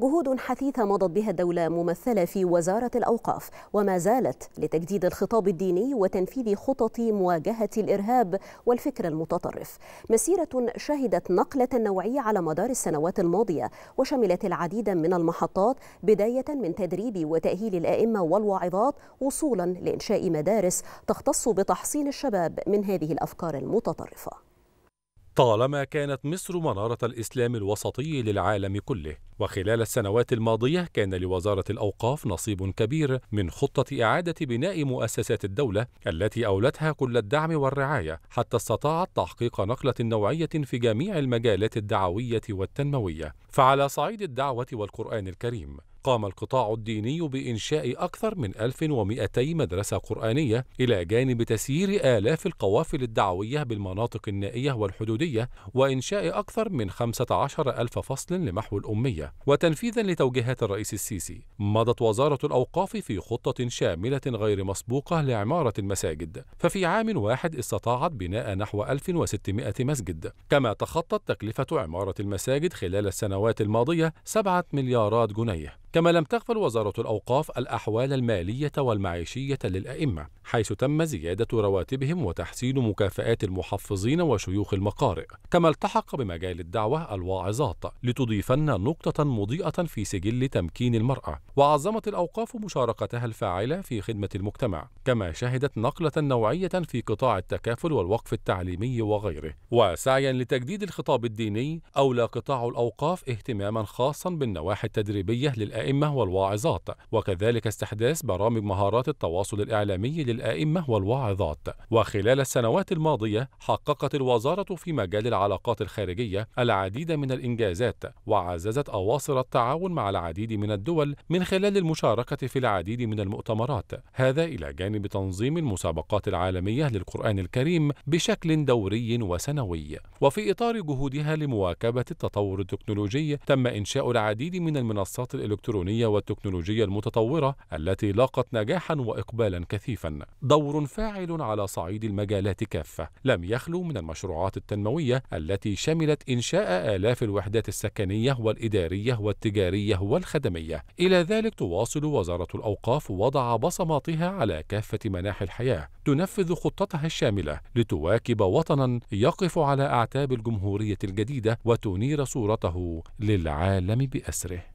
جهود حثيثة مضت بها الدولة ممثلة في وزارة الأوقاف وما زالت لتجديد الخطاب الديني وتنفيذ خطط مواجهة الإرهاب والفكر المتطرف مسيرة شهدت نقلة نوعية على مدار السنوات الماضية وشملت العديد من المحطات بداية من تدريب وتأهيل الآئمة والواعظات وصولا لإنشاء مدارس تختص بتحصين الشباب من هذه الأفكار المتطرفة طالما كانت مصر منارة الإسلام الوسطي للعالم كله، وخلال السنوات الماضية كان لوزارة الأوقاف نصيب كبير من خطة إعادة بناء مؤسسات الدولة التي أولتها كل الدعم والرعاية حتى استطاعت تحقيق نقلة نوعية في جميع المجالات الدعوية والتنموية، فعلى صعيد الدعوة والقرآن الكريم، قام القطاع الديني بإنشاء أكثر من 1200 مدرسة قرآنية إلى جانب تسيير آلاف القوافل الدعوية بالمناطق النائية والحدودية وإنشاء أكثر من 15 ألف فصل لمحو الأمية وتنفيذا لتوجيهات الرئيس السيسي مضت وزارة الأوقاف في خطة شاملة غير مسبوقة لعمارة المساجد ففي عام واحد استطاعت بناء نحو 1600 مسجد كما تخطت تكلفة عمارة المساجد خلال السنوات الماضية 7 مليارات جنيه كما لم تغفل وزارة الأوقاف الأحوال المالية والمعيشية للأئمة، حيث تم زيادة رواتبهم وتحسين مكافآت المحفظين وشيوخ المقارئ، كما التحق بمجال الدعوة الواعظات لتضيفن نقطة مضيئة في سجل تمكين المرأة، وعظمت الأوقاف مشاركتها الفاعلة في خدمة المجتمع، كما شهدت نقلة نوعية في قطاع التكافل والوقف التعليمي وغيره، وسعيا لتجديد الخطاب الديني أولى قطاع الأوقاف اهتماما خاصا بالنواحي التدريبية للأئمة الأئمة والواعظات وكذلك استحداث برامج مهارات التواصل الإعلامي للأئمة والواعظات وخلال السنوات الماضية حققت الوزارة في مجال العلاقات الخارجية العديد من الإنجازات وعززت أواصر التعاون مع العديد من الدول من خلال المشاركة في العديد من المؤتمرات هذا إلى جانب تنظيم المسابقات العالمية للقرآن الكريم بشكل دوري وسنوي وفي إطار جهودها لمواكبة التطور التكنولوجي تم إنشاء العديد من المنصات الإلكترونية الإلكترونية والتكنولوجية المتطورة التي لاقت نجاحا وإقبالا كثيفا دور فاعل على صعيد المجالات كافة لم يخلو من المشروعات التنموية التي شملت إنشاء آلاف الوحدات السكنية والإدارية والتجارية والخدمية إلى ذلك تواصل وزارة الأوقاف وضع بصماتها على كافة مناحي الحياة تنفذ خطتها الشاملة لتواكب وطنا يقف على أعتاب الجمهورية الجديدة وتنير صورته للعالم بأسره